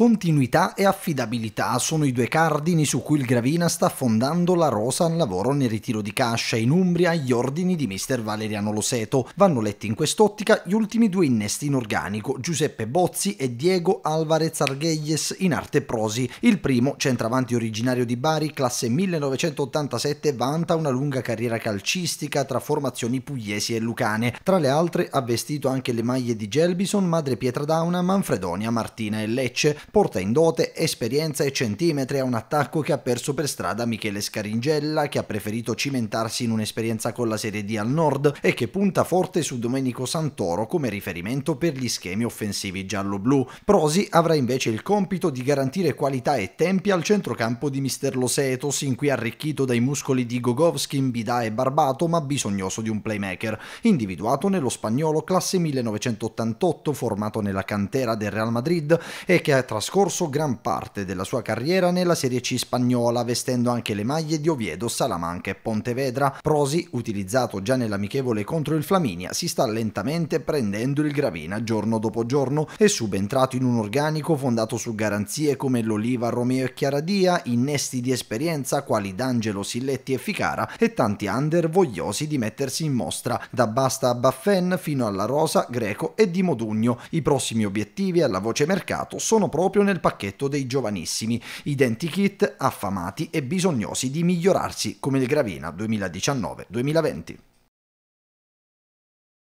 Continuità e affidabilità sono i due cardini su cui il Gravina sta fondando la rosa al lavoro nel ritiro di Cascia in Umbria agli ordini di mister Valeriano Loseto. Vanno letti in quest'ottica gli ultimi due innesti in organico, Giuseppe Bozzi e Diego Alvarez Argueyes in arte prosi. Il primo, centravanti originario di Bari, classe 1987, vanta una lunga carriera calcistica tra formazioni pugliesi e lucane. Tra le altre ha vestito anche le maglie di Gelbison, Madre Pietra Dauna, Manfredonia, Martina e Lecce porta in dote esperienza e centimetri a un attacco che ha perso per strada Michele Scaringella, che ha preferito cimentarsi in un'esperienza con la Serie D al nord e che punta forte su Domenico Santoro come riferimento per gli schemi offensivi giallo-blu. Prosi avrà invece il compito di garantire qualità e tempi al centrocampo di Mister Loseto, sin qui arricchito dai muscoli di Gogovskin, Bidà e Barbato, ma bisognoso di un playmaker, individuato nello spagnolo classe 1988 formato nella cantera del Real Madrid e che ha trascorso gran parte della sua carriera nella Serie C spagnola, vestendo anche le maglie di Oviedo, Salamanca e Pontevedra. Prosi, utilizzato già nell'amichevole contro il Flaminia, si sta lentamente prendendo il gravina giorno dopo giorno e subentrato in un organico fondato su garanzie come l'Oliva, Romeo e Chiaradia, innesti di esperienza quali D'Angelo, Silletti e Ficara e tanti under vogliosi di mettersi in mostra, da Basta a Baffen fino alla Rosa, Greco e Di Modugno. I prossimi obiettivi alla voce mercato sono proprio proprio nel pacchetto dei giovanissimi, identikit affamati e bisognosi di migliorarsi come il Gravina 2019-2020.